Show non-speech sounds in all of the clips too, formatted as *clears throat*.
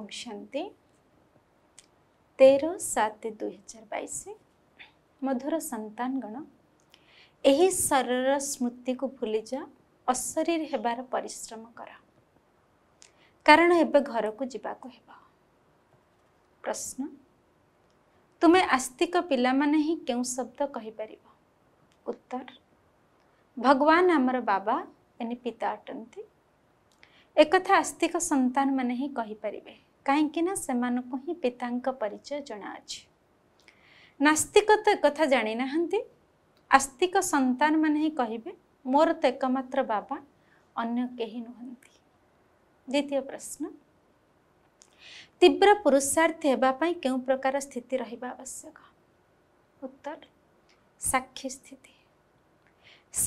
उपति तेर सात दुईार मधुर संतान गण यही शरीर स्मृति को भूली जा अशरीर हेबार पिश्रम कर कारण एवं घर को जवाक प्रश्न तुम्हें आस्तिक पाने के शब्द कहीपर उत्तर भगवान आमर बाबा यानी पिता अटंती एक आस्तिक सतान मैंने हीपरें କାହିଁକିନା ସେମାନଙ୍କୁ ହିଁ ପିତାଙ୍କ ପରିଚୟ ଜଣାଅଛି ନାସ୍ତିକ ତ କଥା ଜାଣିନାହାନ୍ତି ଆସ୍ତିକ ସନ୍ତାନମାନେ ହିଁ କହିବେ ମୋର ତ ଏକମାତ୍ର ବାବା ଅନ୍ୟ କେହି ନୁହନ୍ତି ଦ୍ୱିତୀୟ ପ୍ରଶ୍ନ ତୀବ୍ର ପୁରୁଷାର୍ଥୀ ହେବା ପାଇଁ କେଉଁ ପ୍ରକାର ସ୍ଥିତି ରହିବା ଆବଶ୍ୟକ ଉତ୍ତର ସାକ୍ଷୀ ସ୍ଥିତି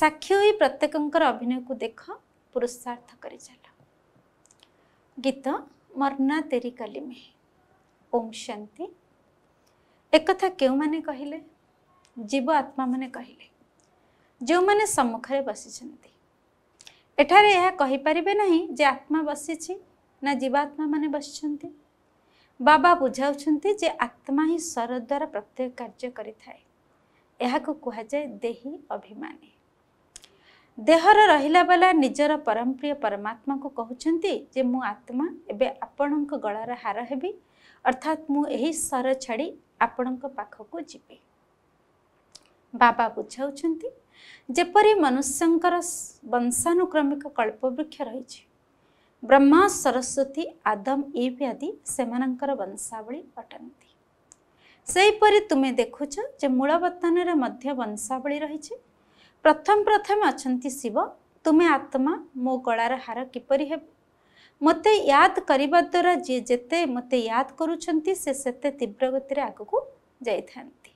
ସାକ୍ଷୀ ହୋଇ ପ୍ରତ୍ୟେକଙ୍କର ଅଭିନୟକୁ ଦେଖ ପୁରୁଷାର୍ଥ କରିଚାଲ ଗୀତ मर्ना तेरी कलिमे ओम शांति एक के कहले जीव आत्मा मैंने कहले जो मैंने सम्मुखें बसी एठार यह कहीपरें ना जे आत्मा बसी ना जीवात्मा मैंने बस बाबा बुझाऊ जे आत्मा ही स्वर द्वारा प्रत्येक कार्य करें यह देही अभिमानी ଦେହର ରହିଲା ବାଲା ନିଜର ପରମପ୍ରିୟ ପରମାତ୍ମାକୁ କହୁଛନ୍ତି ଯେ ମୁଁ ଆତ୍ମା ଏବେ ଆପଣଙ୍କ ଗଳାର ହାର ହେବି ଅର୍ଥାତ୍ ମୁଁ ଏହି ସ୍ୱର ଛାଡ଼ି ଆପଣଙ୍କ ପାଖକୁ ଯିବି ବାବା ବୁଝାଉଛନ୍ତି ଯେପରି ମନୁଷ୍ୟଙ୍କର ବଂଶାନୁକ୍ରମିକ କଳ୍ପବୃକ୍ଷ ରହିଛି ବ୍ରହ୍ମା ସରସ୍ୱତୀ ଆଦମ ଇତ୍ୟାଦି ସେମାନଙ୍କର ବଂଶାବଳୀ ଅଟନ୍ତି ସେହିପରି ତୁମେ ଦେଖୁଛ ଯେ ମୂଳବର୍ତ୍ତନରେ ମଧ୍ୟ ବଂଶାବଳୀ ରହିଛି ପ୍ରଥମ ପ୍ରଥମେ ଅଛନ୍ତି ଶିବ ତୁମେ ଆତ୍ମା ମୋ ଗଳାର ହାର କିପରି ହେବ ମୋତେ ୟାଦ କରିବା ଦ୍ୱାରା ଯିଏ ଯେତେ ମୋତେ ୟାଦ କରୁଛନ୍ତି ସେ ସେତେ ତୀବ୍ର ଗତିରେ ଆଗକୁ ଯାଇଥାନ୍ତି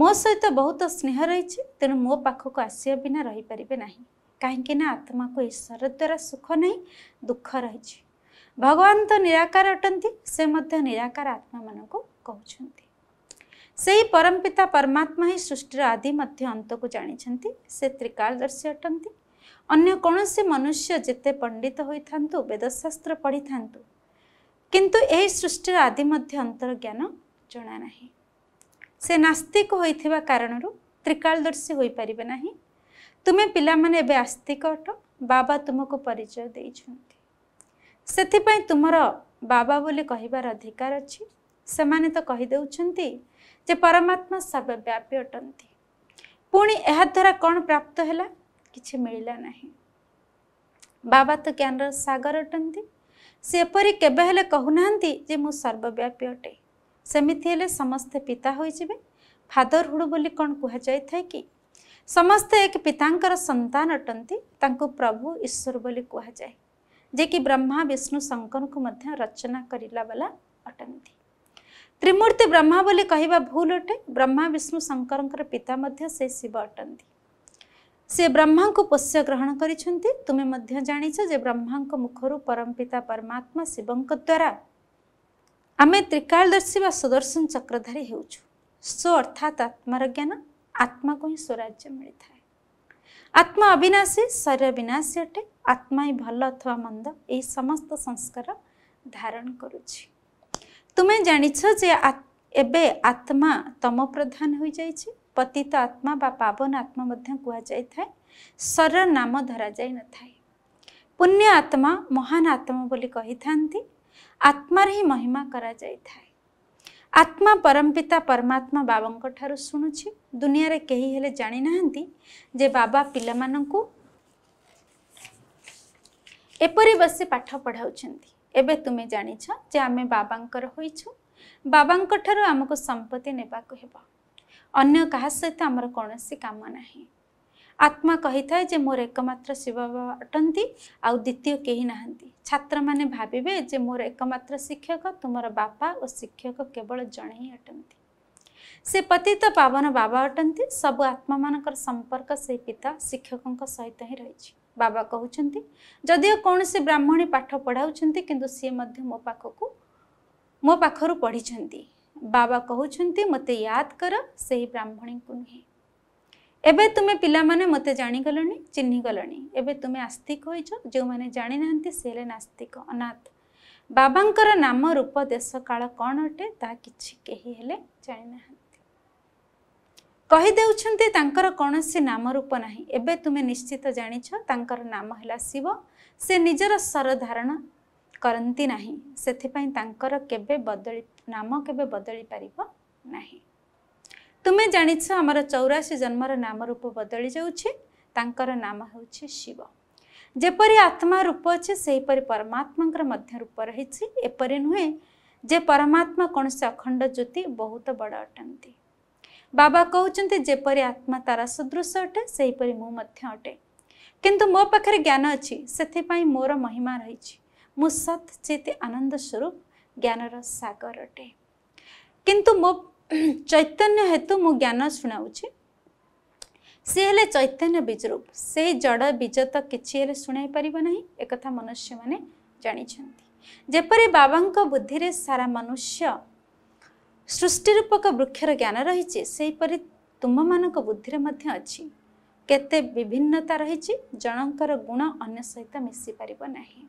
ମୋ ସହିତ ବହୁତ ସ୍ନେହ ରହିଛି ତେଣୁ ମୋ ପାଖକୁ ଆସିବା ବିନା ରହିପାରିବେ ନାହିଁ କାହିଁକି ନା ଆତ୍ମାକୁ ଈଶ୍ୱର ଦ୍ୱାରା ସୁଖ ନାହିଁ ଦୁଃଖ ରହିଛି ଭଗବାନ ତ ନିରାକାର ଅଟନ୍ତି ସେ ମଧ୍ୟ ନିରାକାର ଆତ୍ମାମାନଙ୍କୁ କହୁଛନ୍ତି ସେହି ପରମପିତା ପରମାତ୍ମା ହିଁ ସୃଷ୍ଟିର ଆଦି ମଧ୍ୟ ଅନ୍ତକୁ ଜାଣିଛନ୍ତି ସେ ତ୍ରିକାଳଦର୍ଶୀ ଅଟନ୍ତି ଅନ୍ୟ କୌଣସି ମନୁଷ୍ୟ ଯେତେ ପଣ୍ଡିତ ହୋଇଥାନ୍ତୁ ବେଦଶାସ୍ତ୍ର ପଢ଼ିଥାନ୍ତୁ କିନ୍ତୁ ଏହି ସୃଷ୍ଟିର ଆଦି ମଧ୍ୟ ଅନ୍ତର୍ଜ୍ଞାନ ଜଣା ନାହିଁ ସେ ନାସ୍ତିକ ହୋଇଥିବା କାରଣରୁ ତ୍ରିକାଳଦର୍ଶୀ ହୋଇପାରିବେ ନାହିଁ ତୁମେ ପିଲାମାନେ ଏବେ ଆସ୍ତିକ ଅଟ ବାବା ତୁମକୁ ପରିଚୟ ଦେଇଛନ୍ତି ସେଥିପାଇଁ ତୁମର ବାବା ବୋଲି କହିବାର ଅଧିକାର ଅଛି ସେମାନେ ତ କହିଦେଉଛନ୍ତି ଯେ ପରମାତ୍ମା ସର୍ବବ୍ୟାପୀ ଅଟନ୍ତି ପୁଣି ଏହାଦ୍ୱାରା କ'ଣ ପ୍ରାପ୍ତ ହେଲା କିଛି ମିଳିଲା ନାହିଁ ବାବା ତ ଜ୍ଞାନର ସାଗର ଅଟନ୍ତି ସେପରି କେବେ ହେଲେ କହୁନାହାନ୍ତି ଯେ ମୁଁ ସର୍ବବ୍ୟାପୀ ଅଟେ ସେମିତି ହେଲେ ସମସ୍ତେ ପିତା ହୋଇଯିବେ ଫାଦରହୁଡ଼ ବୋଲି କ'ଣ କୁହାଯାଇଥାଏ କି ସମସ୍ତେ ଏକ ପିତାଙ୍କର ସନ୍ତାନ ଅଟନ୍ତି ତାଙ୍କୁ ପ୍ରଭୁ ଈଶ୍ୱର ବୋଲି କୁହାଯାଏ ଯେ କି ବ୍ରହ୍ମା ବିଷ୍ଣୁ ଶଙ୍କରଙ୍କୁ ମଧ୍ୟ ରଚନା କରିଲା ବାଲା ଅଟନ୍ତି ତ୍ରିମୂର୍ତ୍ତି ବ୍ରହ୍ମା ବୋଲି କହିବା ଭୁଲ ଅଟେ ବ୍ରହ୍ମା ବିଷ୍ଣୁ ଶଙ୍କରଙ୍କର ପିତା ମଧ୍ୟ ସେ ଶିବ ଅଟନ୍ତି ସେ ବ୍ରହ୍ମାଙ୍କୁ ପୋଷ୍ୟ ଗ୍ରହଣ କରିଛନ୍ତି ତୁମେ ମଧ୍ୟ ଜାଣିଛ ଯେ ବ୍ରହ୍ମାଙ୍କ ମୁଖରୁ ପରମପିତା ପରମାତ୍ମା ଶିବଙ୍କ ଦ୍ୱାରା ଆମେ ତ୍ରିକାଳଦର୍ଶୀ ବା ସୁଦର୍ଶନ ଚକ୍ରଧାରୀ ହେଉଛୁ ସୋ ଅର୍ଥାତ୍ ଆତ୍ମାର ଜ୍ଞାନ ଆତ୍ମାକୁ ହିଁ ସ୍ୱରାଜ୍ୟ ମିଳିଥାଏ ଆତ୍ମା ଅବିନାଶୀ ଶରୀର ବିନାଶୀ ଅଟେ ଆତ୍ମା ହିଁ ଭଲ ଅଥବା ମନ୍ଦ ଏହି ସମସ୍ତ ସଂସ୍କାର ଧାରଣ କରୁଛି তুমি জাণিছ যে এবে আত্মা তম প্রধান হয়ে যাই পতিত আত্মা বা পাবন আত্মা মধ্যে কুহযাই থাকে সর নাম ধরা যাই নথায় পুণ্য আত্মা মহান আত্মা বলে কহিথান্তি আত্মার হি মহিমা করা যাই থাকে আত্মা পরমপিতা পরমাত্মা বাবাঙ্ক ঠারু শুণুছি দুনিয়ারে কেহি হেলে জানি নাহান্তি যে বাবা পিলামানঙ্কু এপরি বসি পাঠ পড়াউছন্তি ଏବେ ତୁମେ ଜାଣିଛ ଯେ ଆମେ ବାବାଙ୍କର ହୋଇଛୁ ବାବାଙ୍କ ଠାରୁ ଆମକୁ ସମ୍ପତ୍ତି ନେବାକୁ ହେବ ଅନ୍ୟ କାହା ସହିତ ଆମର କୌଣସି କାମ ନାହିଁ ଆତ୍ମା କହିଥାଏ ଯେ ମୋର ଏକମାତ୍ର ଶିବ ବାବା ଅଟନ୍ତି ଆଉ ଦ୍ୱିତୀୟ କେହି ନାହାନ୍ତି ଛାତ୍ରମାନେ ଭାବିବେ ଯେ ମୋର ଏକମାତ୍ର ଶିକ୍ଷକ ତୁମର ବାପା ଓ ଶିକ୍ଷକ କେବଳ ଜଣେ ହିଁ ଅଟନ୍ତି ସେ ପତିତ ପାବନ ବାବା ଅଟନ୍ତି ସବୁ ଆତ୍ମାମାନଙ୍କର ସମ୍ପର୍କ ସେହି ପିତା ଶିକ୍ଷକଙ୍କ ସହିତ ହିଁ ରହିଛି ବାବା କହୁଛନ୍ତି ଯଦିଓ କୌଣସି ବ୍ରାହ୍ମଣୀ ପାଠ ପଢ଼ାଉଛନ୍ତି କିନ୍ତୁ ସିଏ ମଧ୍ୟ ମୋ ପାଖକୁ ମୋ ପାଖରୁ ପଢ଼ିଛନ୍ତି ବାବା କହୁଛନ୍ତି ମୋତେ ୟାଦ କର ସେହି ବ୍ରାହ୍ମଣୀଙ୍କୁ ନୁହେଁ ଏବେ ତୁମେ ପିଲାମାନେ ମୋତେ ଜାଣିଗଲଣି ଚିହ୍ନିଗଲଣି ଏବେ ତୁମେ ଆସ୍ତିକ ହୋଇଛ ଯେଉଁମାନେ ଜାଣିନାହାନ୍ତି ସେ ହେଲେ ନାସ୍ତିକ ଅନାଥ ବାବାଙ୍କର ନାମ ରୂପ ଦେଶ କାଳ କ'ଣ ଅଟେ ତାହା କିଛି କେହି ହେଲେ ଜାଣିନାହାନ୍ତି କହିଦେଉଛନ୍ତି ତାଙ୍କର କୌଣସି ନାମ ରୂପ ନାହିଁ ଏବେ ତୁମେ ନିଶ୍ଚିତ ଜାଣିଛ ତାଙ୍କର ନାମ ହେଲା ଶିବ ସେ ନିଜର ସ୍ୱର ଧାରଣ କରନ୍ତି ନାହିଁ ସେଥିପାଇଁ ତାଙ୍କର କେବେ ବଦଳି ନାମ କେବେ ବଦଳି ପାରିବ ନାହିଁ ତୁମେ ଜାଣିଛ ଆମର ଚଉରାଶୀ ଜନ୍ମର ନାମ ରୂପ ବଦଳି ଯାଉଛି ତାଙ୍କର ନାମ ହେଉଛି ଶିବ ଯେପରି ଆତ୍ମା ରୂପ ଅଛି ସେହିପରି ପରମାତ୍ମାଙ୍କର ମଧ୍ୟ ରୂପ ରହିଛି ଏପରି ନୁହେଁ ଯେ ପରମାତ୍ମା କୌଣସି ଅଖଣ୍ଡ ଜ୍ୟୋତି ବହୁତ ବଡ଼ ଅଟନ୍ତି ବାବା କହୁଛନ୍ତି ଯେପରି ଆତ୍ମା ତାରା ସଦୃଶ ଅଟେ ସେହିପରି ମୁଁ ମଧ୍ୟ ଅଟେ କିନ୍ତୁ ମୋ ପାଖରେ ଜ୍ଞାନ ଅଛି ସେଥିପାଇଁ ମୋର ମହିମା ରହିଛି ମୁଁ ସତ୍ ଚେତ ଆନନ୍ଦ ସ୍ୱରୂପ ଜ୍ଞାନର ସାଗର ଅଟେ କିନ୍ତୁ ମୋ *clears throat* ଚୈତନ୍ୟ ହେତୁ ମୁଁ ଜ୍ଞାନ ଶୁଣାଉଛି ସେ ହେଲେ ଚୈତନ୍ୟ ବିଜରୂପ ସେହି ଜଡ଼ ବିଜ ତ କିଛି ହେଲେ ଶୁଣାଇ ପାରିବ ନାହିଁ ଏକଥା ମନୁଷ୍ୟମାନେ ଜାଣିଛନ୍ତି ଯେପରି ବାବାଙ୍କ ବୁଦ୍ଧିରେ ସାରା ମନୁଷ୍ୟ ସୃଷ୍ଟିରୂପକ ବୃକ୍ଷର ଜ୍ଞାନ ରହିଛି ସେହିପରି ତୁମମାନଙ୍କ ବୁଦ୍ଧିରେ ମଧ୍ୟ ଅଛି କେତେ ବିଭିନ୍ନତା ରହିଛି ଜଣଙ୍କର ଗୁଣ ଅନ୍ୟ ସହିତ ମିଶିପାରିବ ନାହିଁ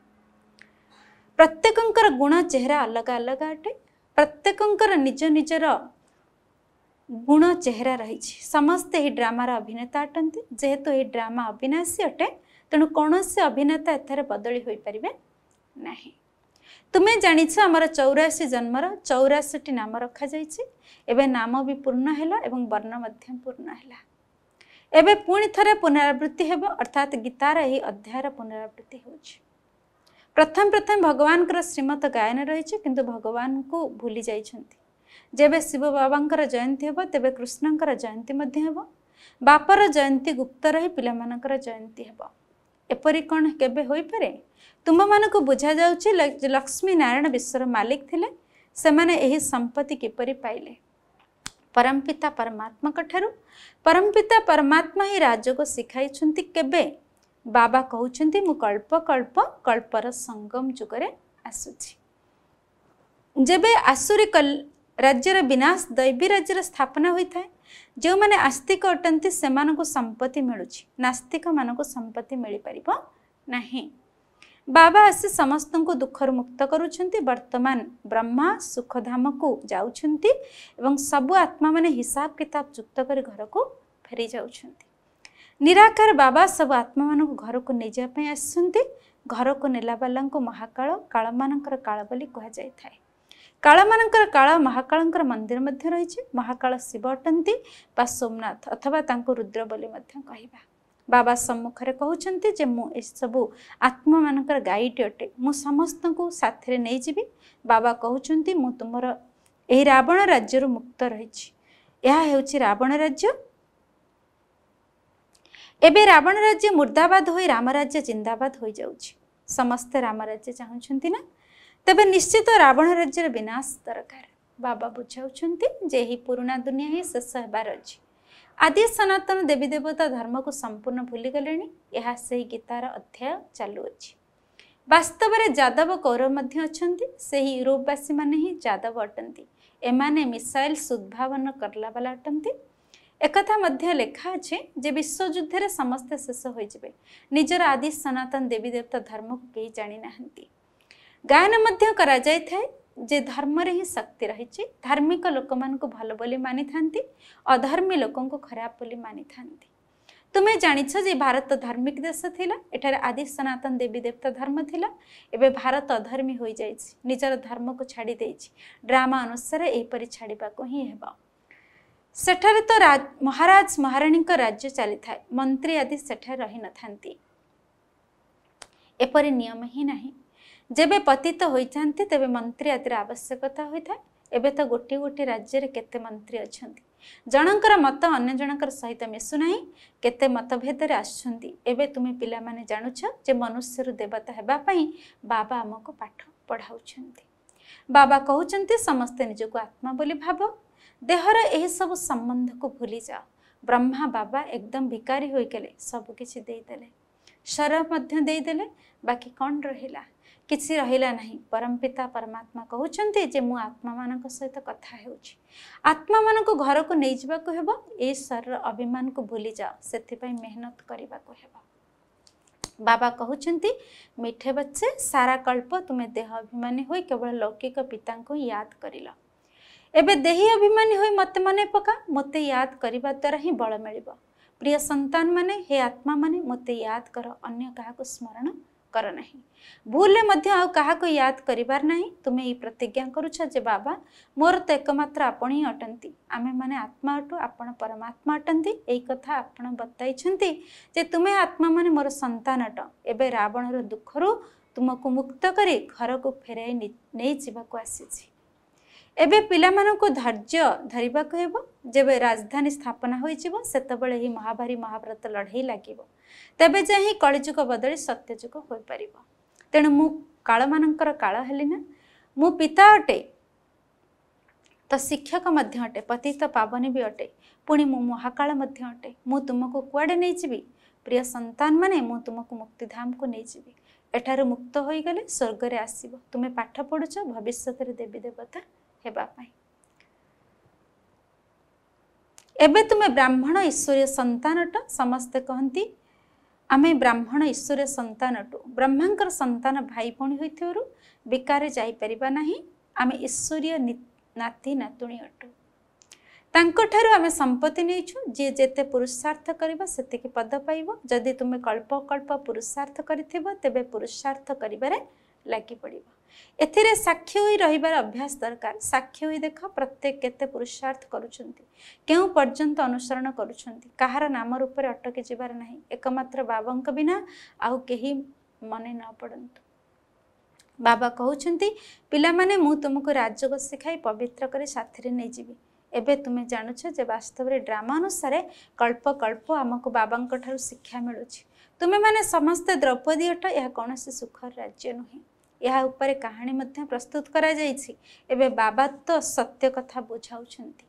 ପ୍ରତ୍ୟେକଙ୍କର ଗୁଣ ଚେହେରା ଅଲଗା ଅଲଗା ଅଟେ ପ୍ରତ୍ୟେକଙ୍କର ନିଜ ନିଜର ଗୁଣ ଚେହେରା ରହିଛି ସମସ୍ତେ ଏହି ଡ୍ରାମାର ଅଭିନେତା ଅଟନ୍ତି ଯେହେତୁ ଏହି ଡ୍ରାମା ଅବିନାଶୀ ଅଟେ ତେଣୁ କୌଣସି ଅଭିନେତା ଏଠାରେ ବଦଳି ହୋଇପାରିବେ ନାହିଁ ତୁମେ ଜାଣିଛ ଆମର ଚଉରାଅଶୀ ଜନ୍ମର ଚଉରାଅଶୀଟି ନାମ ରଖାଯାଇଛି ଏବେ ନାମ ବି ପୂର୍ଣ୍ଣ ହେଲା ଏବଂ ବର୍ଣ୍ଣ ମଧ୍ୟ ପୂର୍ଣ୍ଣ ହେଲା ଏବେ ପୁଣି ଥରେ ପୁନରାବୃତ୍ତି ହେବ ଅର୍ଥାତ୍ ଗୀତାର ଏହି ଅଧ୍ୟାୟର ପୁନରାବୃତ୍ତି ହେଉଛି ପ୍ରଥମେ ପ୍ରଥମେ ଭଗବାନଙ୍କର ଶ୍ରୀମଦ ଗାୟନ ରହିଛି କିନ୍ତୁ ଭଗବାନଙ୍କୁ ଭୁଲି ଯାଇଛନ୍ତି ଯେବେ ଶିବ ବାବାଙ୍କର ଜୟନ୍ତୀ ହେବ ତେବେ କୃଷ୍ଣଙ୍କର ଜୟନ୍ତୀ ମଧ୍ୟ ହେବ ବାପାର ଜୟନ୍ତୀ ଗୁପ୍ତ ରହି ପିଲାମାନଙ୍କର ଜୟନ୍ତୀ ହେବ ଏପରି କ'ଣ କେବେ ହୋଇପାରେ ତୁମ୍ଭମାନଙ୍କୁ ବୁଝାଯାଉଛି ଲକ୍ଷ୍ମୀ ନାରାୟଣ ବିଶ୍ୱର ମାଲିକ ଥିଲେ ସେମାନେ ଏହି ସମ୍ପତ୍ତି କିପରି ପାଇଲେ ପରମପିତା ପରମାତ୍ମାଙ୍କ ଠାରୁ ପରମପିତା ପରମାତ୍ମା ହିଁ ରାଜକୁ ଶିଖାଇଛନ୍ତି କେବେ ବାବା କହୁଛନ୍ତି ମୁଁ କଳ୍ପ କଳ୍ପ କଳ୍ପର ସଙ୍ଗମ ଯୁଗରେ ଆସୁଛି ଯେବେ ଆସୁରୀ କଲ୍ ରାଜ୍ୟର ବିନାଶ ଦୈବୀ ରାଜ୍ୟର ସ୍ଥାପନା ହୋଇଥାଏ जो मैंने आस्तिक अटंती से को संपत्ति मिलुची नास्तिक मान संपत्ति मिल पार ना बाबा आसी समस्त दुखर मुक्त करुँच ब्रह्मा सुखधाम को जाऊँच सबु आत्मा मैंने हिसाब किताब युक्त कर घर को फेरी जाऊँच निराकार बाबा सब आत्मा मान घर को नहीं जावाई आस घर को नेलाबाला महाकाल काल मान काल बोली कह जाए କାଳମାନଙ୍କର କାଳ ମହାକାଳଙ୍କର ମନ୍ଦିର ମଧ୍ୟ ରହିଛି ମହାକାଳ ଶିବ ଅଟନ୍ତି ବା ସୋମନାଥ ଅଥବା ତାଙ୍କୁ ରୁଦ୍ର ବୋଲି ମଧ୍ୟ କହିବା ବାବା ସମ୍ମୁଖରେ କହୁଛନ୍ତି ଯେ ମୁଁ ଏସବୁ ଆତ୍ମାମାନଙ୍କର ଗାଈଟି ଅଟେ ମୁଁ ସମସ୍ତଙ୍କୁ ସାଥିରେ ନେଇଯିବି ବାବା କହୁଛନ୍ତି ମୁଁ ତୁମର ଏହି ରାବଣ ରାଜ୍ୟରୁ ମୁକ୍ତ ରହିଛି ଏହା ହେଉଛି ରାବଣ ରାଜ୍ୟ ଏବେ ରାବଣ ରାଜ୍ୟ ମୁର୍ଦ୍ଦାବାଦ ହୋଇ ରାମରାଜ୍ୟ ଜିନ୍ଦାବାଦ ହୋଇଯାଉଛି ସମସ୍ତେ ରାମରାଜ୍ୟ ଚାହୁଁଛନ୍ତି ନା ତେବେ ନିଶ୍ଚିତ ରାବଣ ରାଜ୍ୟର ବିନାଶ ଦରକାର ବାବା ବୁଝାଉଛନ୍ତି ଯେ ଏହି ପୁରୁଣା ଦୁନିଆ ହିଁ ଶେଷ ହେବାର ଅଛି ଆଦି ସନାତନ ଦେବୀ ଦେବତା ଧର୍ମକୁ ସମ୍ପୂର୍ଣ୍ଣ ଭୁଲିଗଲେଣି ଏହା ସେହି ଗୀତାର ଅଧ୍ୟାୟ ଚାଲୁଅଛି ବାସ୍ତବରେ ଯାଦବ କୌରବ ମଧ୍ୟ ଅଛନ୍ତି ସେହି ୟୁରୋପବାସୀମାନେ ହିଁ ଯାଦବ ଅଟନ୍ତି ଏମାନେ ମିସାଇଲ୍ ସୁଦ୍ଭାବନ କରିଲାବାଲା ଅଟନ୍ତି ଏକଥା ମଧ୍ୟ ଲେଖା ଅଛି ଯେ ବିଶ୍ୱଯୁଦ୍ଧରେ ସମସ୍ତେ ଶେଷ ହୋଇଯିବେ ନିଜର ଆଦି ସନାତନ ଦେବୀ ଦେବତା ଧର୍ମକୁ କେହି ଜାଣିନାହାନ୍ତି गायन मध्य कराए जे धर्म ही शक्ति रही धार्मिक लोक मान भल मानि था अधर्मी लोक खराब बोली मानि था तुम्हें जाचे भारत धार्मिक देश थी यार आदि सनातन देवी देवता धर्म थी एवं भारत अधर्मी हो निजर धर्म को छाड़ी ड्रामा अनुसार यहपर छाड़क ही हे सेठार तो राज महाराज महाराणी राज्य चली था मंत्री आदि सेठ रही न नपरी नियम ही ना ଯେବେ ପତିତ ହୋଇଥାନ୍ତି ତେବେ ମନ୍ତ୍ରୀ ଆଦିର ଆବଶ୍ୟକତା ହୋଇଥାଏ ଏବେ ତ ଗୋଟିଏ ଗୋଟିଏ ରାଜ୍ୟରେ କେତେ ମନ୍ତ୍ରୀ ଅଛନ୍ତି ଜଣଙ୍କର ମତ ଅନ୍ୟ ଜଣଙ୍କର ସହିତ ମିଶୁନାହିଁ କେତେ ମତଭେଦରେ ଆସୁଛନ୍ତି ଏବେ ତୁମେ ପିଲାମାନେ ଜାଣୁଛ ଯେ ମନୁଷ୍ୟରୁ ଦେବତା ହେବା ପାଇଁ ବାବା ଆମକୁ ପାଠ ପଢ଼ାଉଛନ୍ତି ବାବା କହୁଛନ୍ତି ସମସ୍ତେ ନିଜକୁ ଆତ୍ମା ବୋଲି ଭାବ ଦେହର ଏହିସବୁ ସମ୍ବନ୍ଧକୁ ଭୁଲି ଯାଅ ବ୍ରହ୍ମା ବାବା ଏକଦମ ଭିକାରୀ ହୋଇଗଲେ ସବୁକିଛି ଦେଇଦେଲେ ସ୍ୱର ମଧ୍ୟ ଦେଇଦେଲେ ବାକି କ'ଣ ରହିଲା किसी रहिला परम पिता परमात्मा कहते जे मु आत्मा मान सहित कथा आत्मा मान घर को नहीं जावाक शरीर अभिमान को भूली जाओ से मेहनत करने को बाबा कहते मीठे बच्चे सारा कल्प तुम्हें देह अभिमानी हो केवल लौकिक पिता को याद कर एवं देही अभिमानी हो मत मन पका मत याद करने द्वारा ही बल मिल प्रिय संतान माने हे आत्मा माने मत याद कर अन्य अग स्मरण କର ନାହିଁ ଭୁଲରେ ମଧ୍ୟ ଆଉ କାହାକୁ ୟାଦ କରିବାର ନାହିଁ ତୁମେ ଏହି ପ୍ରତିଜ୍ଞା କରୁଛ ଯେ ବାବା ମୋର ତ ଏକମାତ୍ର ଆପଣ ହିଁ ଅଟନ୍ତି ଆମେମାନେ ଆତ୍ମା ଅଟୁ ଆପଣ ପରମାତ୍ମା ଅଟନ୍ତି ଏହି କଥା ଆପଣ ବତାଇଛନ୍ତି ଯେ ତୁମେ ଆତ୍ମାମାନେ ମୋର ସନ୍ତାନ ଅଟ ଏବେ ରାବଣର ଦୁଃଖରୁ ତୁମକୁ ମୁକ୍ତ କରି ଘରକୁ ଫେରାଇ ନେଇଯିବାକୁ ଆସିଛି ଏବେ ପିଲାମାନଙ୍କୁ ଧୈର୍ଯ୍ୟ ଧରିବାକୁ ହେବ ଯେବେ ରାଜଧାନୀ ସ୍ଥାପନା ହୋଇଯିବ ସେତେବେଳେ ଏହି ମହାଭାରୀ ମହାଭାରତ ଲଢ଼େଇ ଲାଗିବ ତେବେ ଯାଇ କଳିଯୁଗ ବଦଳି ସତ୍ୟଯୁଗ ହୋଇପାରିବ ତେଣୁ ମୁଁ କାଳମାନଙ୍କର କାଳ ହେଲି ନା ମୁଁ ପିତା ଅଟେ ତ ଶିକ୍ଷକ ମଧ୍ୟ ଅଟେ ପତିତ ପାବନୀ ବି ଅଟେ ପୁଣି ମୁଁ ମହାକାଳ ମଧ୍ୟ ଅଟେ ମୁଁ ତୁମକୁ କୁଆଡ଼େ ନେଇଯିବି ପ୍ରିୟ ସନ୍ତାନମାନେ ମୁଁ ତୁମକୁ ମୁକ୍ତିଧାମକୁ ନେଇଯିବି ଏଠାରୁ ମୁକ୍ତ ହୋଇଗଲେ ସ୍ୱର୍ଗରେ ଆସିବ ତୁମେ ପାଠ ପଢ଼ୁଛ ଭବିଷ୍ୟତରେ ଦେବୀ ଦେବତା ହେବା ପାଇଁ ଏବେ ତୁମେ ବ୍ରାହ୍ମଣ ଈଶ୍ୱରୀୟ ସନ୍ତାନଟ ସମସ୍ତେ କହନ୍ତି ଆମେ ବ୍ରାହ୍ମଣ ଈଶ୍ୱରୀୟ ସନ୍ତାନଟୁ ବ୍ରହ୍ମାଙ୍କର ସନ୍ତାନ ଭାଇ ଭଉଣୀ ହୋଇଥିବାରୁ ବିକାରେ ଯାଇପାରିବା ନାହିଁ ଆମେ ଈଶ୍ୱରୀୟ ନାତି ନାତୁଣୀ ଅଟୁ ତାଙ୍କଠାରୁ ଆମେ ସମ୍ପତ୍ତି ନେଇଛୁ ଯିଏ ଯେତେ ପୁରୁଷାର୍ଥ କରିବ ସେତିକି ପଦ ପାଇବ ଯଦି ତୁମେ କଳ୍ପ କଳ୍ପ ପୁରୁଷାର୍ଥ କରିଥିବ ତେବେ ପୁରୁଷାର୍ଥ କରିବାରେ ଲାଗି ପଡ଼ିବ ଏଥିରେ ସାକ୍ଷୀ ହୋଇ ରହିବାର ଅଭ୍ୟାସ ଦରକାର ସାକ୍ଷୀ ହୋଇ ଦେଖ ପ୍ରତ୍ୟେକ କେତେ ପୁରୁଷାର୍ଥ କରୁଛନ୍ତି କେଉଁ ପର୍ଯ୍ୟନ୍ତ ଅନୁସରଣ କରୁଛନ୍ତି କାହାର ନାମ ରୂପରେ ଅଟକି ଯିବାର ନାହିଁ ଏକମାତ୍ର ବାବାଙ୍କ ବିନା ଆଉ କେହି ମନେ ନ ପଡ଼ନ୍ତୁ ବାବା କହୁଛନ୍ତି ପିଲାମାନେ ମୁଁ ତୁମକୁ ରାଜଯୋଗ ଶିଖାଇ ପବିତ୍ର କରି ସାଥିରେ ନେଇଯିବି ଏବେ ତୁମେ ଜାଣୁଛ ଯେ ବାସ୍ତବରେ ଡ୍ରାମା ଅନୁସାରେ କଳ୍ପ କଳ୍ପ ଆମକୁ ବାବାଙ୍କ ଠାରୁ ଶିକ୍ଷା ମିଳୁଛି ତୁମେମାନେ ସମସ୍ତେ ଦ୍ରୌପଦୀ ଅଟ ଏହା କୌଣସି ସୁଖର ରାଜ୍ୟ ନୁହେଁ ଏହା ଉପରେ କାହାଣୀ ମଧ୍ୟ ପ୍ରସ୍ତୁତ କରାଯାଇଛି ଏବେ ବାବା ତ ସତ୍ୟ କଥା ବୁଝାଉଛନ୍ତି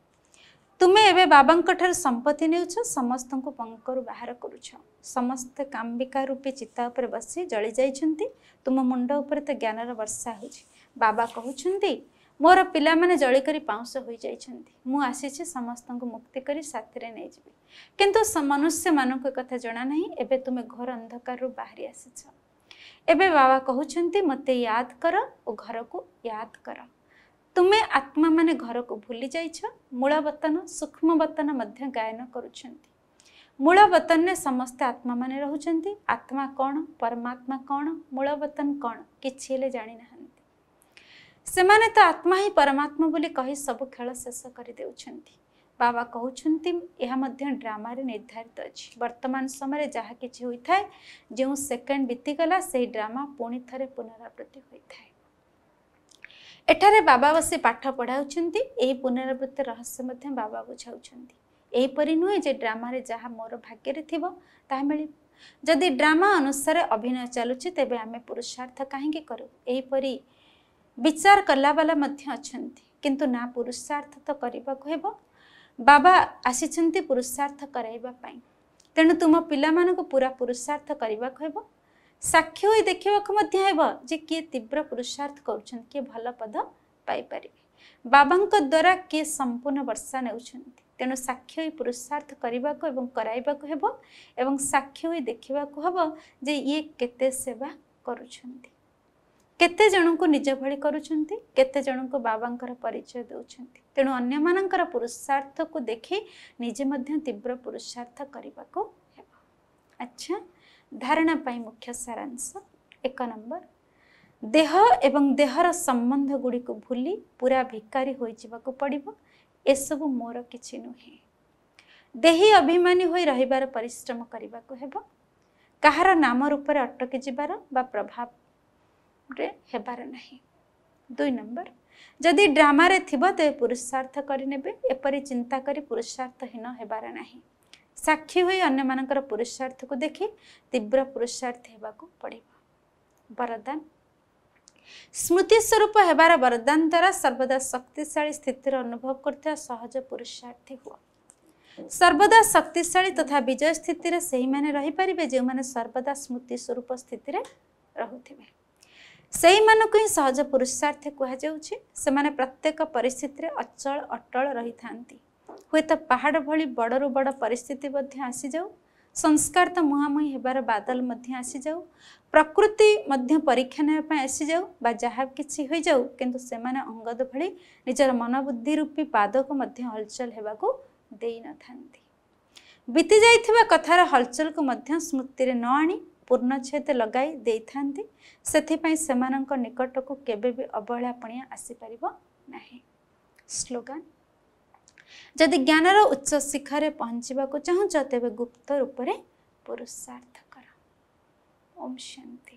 ତୁମେ ଏବେ ବାବାଙ୍କଠାରୁ ସମ୍ପତ୍ତି ନେଉଛ ସମସ୍ତଙ୍କୁ ପଙ୍କରୁ ବାହାର କରୁଛ ସମସ୍ତେ କାମ୍ବିକା ରୂପେ ଚିତା ଉପରେ ବସି ଜଳିଯାଇଛନ୍ତି ତୁମ ମୁଣ୍ଡ ଉପରେ ତ ଜ୍ଞାନର ବର୍ଷା ହେଉଛି ବାବା କହୁଛନ୍ତି ମୋର ପିଲାମାନେ ଜଳିକରି ପାଉଁଶ ହୋଇଯାଇଛନ୍ତି ମୁଁ ଆସିଛି ସମସ୍ତଙ୍କୁ ମୁକ୍ତି କରି ସାଥିରେ ନେଇଯିବି କିନ୍ତୁ ମନୁଷ୍ୟମାନଙ୍କୁ ଏ କଥା ଜଣା ନାହିଁ ଏବେ ତୁମେ ଘୋର ଅନ୍ଧକାରରୁ ବାହାରି ଆସିଛ ଏବେ ବାବା କହୁଛନ୍ତି ମୋତେ ୟାଦ କର ଓ ଘରକୁ ୟାଦ କର ତୁମେ ଆତ୍ମାମାନେ ଘରକୁ ଭୁଲି ଯାଇଛ ମୂଳ ବତନ ସୂକ୍ଷ୍ମ ବତନ ମଧ୍ୟ ଗାୟନ କରୁଛନ୍ତି ମୂଳ ବତନରେ ସମସ୍ତେ ଆତ୍ମାମାନେ ରହୁଛନ୍ତି ଆତ୍ମା କ'ଣ ପରମାତ୍ମା କ'ଣ ମୂଳ ବତନ କ'ଣ କିଛି ହେଲେ ଜାଣିନାହାନ୍ତି ସେମାନେ ତ ଆତ୍ମା ହିଁ ପରମାତ୍ମା ବୋଲି କହି ସବୁ ଖେଳ ଶେଷ କରିଦେଉଛନ୍ତି ବାବା କହୁଛନ୍ତି ଏହା ମଧ୍ୟ ଡ୍ରାମାରେ ନିର୍ଦ୍ଧାରିତ ଅଛି ବର୍ତ୍ତମାନ ସମୟରେ ଯାହା କିଛି ହୋଇଥାଏ ଯେଉଁ ସେକେଣ୍ଡ ବିତିଗଲା ସେହି ଡ୍ରାମା ପୁଣି ଥରେ ପୁନରାବୃତ୍ତି ହୋଇଥାଏ ଏଠାରେ ବାବା ବସି ପାଠ ପଢ଼ାଉଛନ୍ତି ଏହି ପୁନରାବୃତ୍ତି ରହସ୍ୟ ମଧ୍ୟ ବାବା ବୁଝାଉଛନ୍ତି ଏହିପରି ନୁହେଁ ଯେ ଡ୍ରାମାରେ ଯାହା ମୋର ଭାଗ୍ୟରେ ଥିବ ତାହା ମିଳିବ ଯଦି ଡ୍ରାମା ଅନୁସାରେ ଅଭିନୟ ଚାଲୁଛି ତେବେ ଆମେ ପୁରୁଷାର୍ଥ କାହିଁକି କରୁ ଏହିପରି ବିଚାର କଲାବାଲା ମଧ୍ୟ ଅଛନ୍ତି କିନ୍ତୁ ନା ପୁରୁଷାର୍ଥ ତ କରିବାକୁ ହେବ ବାବା ଆସିଛନ୍ତି ପୁରୁଷାର୍ଥ କରାଇବା ପାଇଁ ତେଣୁ ତୁମ ପିଲାମାନଙ୍କୁ ପୁରା ପୁରୁଷାର୍ଥ କରିବାକୁ ହେବ ସାକ୍ଷୀ ହୋଇ ଦେଖିବାକୁ ମଧ୍ୟ ହେବ ଯେ କିଏ ତୀବ୍ର ପୁରୁଷାର୍ଥ କରୁଛନ୍ତି କିଏ ଭଲ ପଦ ପାଇପାରିବେ ବାବାଙ୍କ ଦ୍ୱାରା କିଏ ସମ୍ପୂର୍ଣ୍ଣ ବର୍ଷା ନେଉଛନ୍ତି ତେଣୁ ସାକ୍ଷୀ ହୋଇ ପୁରୁଷାର୍ଥ କରିବାକୁ ଏବଂ କରାଇବାକୁ ହେବ ଏବଂ ସାକ୍ଷୀ ହୋଇ ଦେଖିବାକୁ ହେବ ଯେ ଇଏ କେତେ ସେବା କରୁଛନ୍ତି କେତେ ଜଣଙ୍କୁ ନିଜ ଭଳି କରୁଛନ୍ତି କେତେ ଜଣଙ୍କୁ ବାବାଙ୍କର ପରିଚୟ ଦେଉଛନ୍ତି ତେଣୁ ଅନ୍ୟମାନଙ୍କର ପୁରୁଷାର୍ଥକୁ ଦେଖି ନିଜେ ମଧ୍ୟ ତୀବ୍ର ପୁରୁଷାର୍ଥ କରିବାକୁ ହେବ ଆଚ୍ଛା ଧାରଣା ପାଇଁ ମୁଖ୍ୟ ସାରାଂଶ ଏକ ନମ୍ବର ଦେହ ଏବଂ ଦେହର ସମ୍ବନ୍ଧ ଗୁଡ଼ିକୁ ଭୁଲି ପୁରା ଭିକାରୀ ହୋଇଯିବାକୁ ପଡ଼ିବ ଏସବୁ ମୋର କିଛି ନୁହେଁ ଦେହି ଅଭିମାନୀ ହୋଇ ରହିବାର ପରିଶ୍ରମ କରିବାକୁ ହେବ କାହାର ନାମ ରୂପରେ ଅଟକିଯିବାର ବା ପ୍ରଭାବ ରେ ହେବାର ନାହିଁ ଦୁଇ ନମ୍ବର ଯଦି ଡ୍ରାମାରେ ଥିବ ତେବେ ପୁରୁଷାର୍ଥ କରିନେବେ ଏପରି ଚିନ୍ତା କରି ପୁରୁଷାର୍ଥହୀନ ହେବାର ନାହିଁ ସାକ୍ଷୀ ହୋଇ ଅନ୍ୟମାନଙ୍କର ପୁରୁଷାର୍ଥକୁ ଦେଖି ତୀବ୍ର ପୁରୁଷାର୍ଥ ହେବାକୁ ପଡ଼ିବ ବରଦାନ ସ୍ମୃତି ସ୍ୱରୂପ ହେବାର ବରଦାନ ଦ୍ୱାରା ସର୍ବଦା ଶକ୍ତିଶାଳୀ ସ୍ଥିତିର ଅନୁଭବ କରୁଥିବା ସହଜ ପୁରୁଷାର୍ଥୀ ହୁଅ ସର୍ବଦା ଶକ୍ତିଶାଳୀ ତଥା ବିଜୟ ସ୍ଥିତିରେ ସେହିମାନେ ରହିପାରିବେ ଯେଉଁମାନେ ସର୍ବଦା ସ୍ମୃତି ସ୍ୱରୂପ ସ୍ଥିତିରେ ରହୁଥିବେ ସେଇମାନଙ୍କୁ ହିଁ ସହଜ ପୁରୁଷାର୍ଥ କୁହାଯାଉଛି ସେମାନେ ପ୍ରତ୍ୟେକ ପରିସ୍ଥିତିରେ ଅଚଳ ଅଟଳ ରହିଥାନ୍ତି ହୁଏତ ପାହାଡ଼ ଭଳି ବଡ଼ରୁ ବଡ଼ ପରିସ୍ଥିତି ମଧ୍ୟ ଆସିଯାଉ ସଂସ୍କାର ତ ମୁହାଁମୁହିଁ ହେବାର ବାଦଲ ମଧ୍ୟ ଆସିଯାଉ ପ୍ରକୃତି ମଧ୍ୟ ପରୀକ୍ଷା ନେବା ପାଇଁ ଆସିଯାଉ ବା ଯାହା କିଛି ହୋଇଯାଉ କିନ୍ତୁ ସେମାନେ ଅଙ୍ଗଦ ଭଳି ନିଜର ମନବୁଦ୍ଧି ରୂପୀ ପାଦକୁ ମଧ୍ୟ ହଲଚଲ ହେବାକୁ ଦେଇନଥାନ୍ତି ବିତିଯାଇଥିବା କଥାର ହଲଚଲକୁ ମଧ୍ୟ ସ୍ମୃତିରେ ନ ଆଣି ପୂର୍ଣ୍ଣଚ୍ଛେଦ ଲଗାଇ ଦେଇଥାନ୍ତି ସେଥିପାଇଁ ସେମାନଙ୍କ ନିକଟକୁ କେବେ ବି ଅବହେଳା ପଣିଆ ଆସିପାରିବ ନାହିଁ ସ୍ଲୋଗାନ ଯଦି ଜ୍ଞାନର ଉଚ୍ଚ ଶିଖରରେ ପହଞ୍ଚିବାକୁ ଚାହୁଁଛ ତେବେ ଗୁପ୍ତ ରୂପରେ ପୁରୁଷାର୍ଥ କର ଓମ୍ ଶାନ୍ତି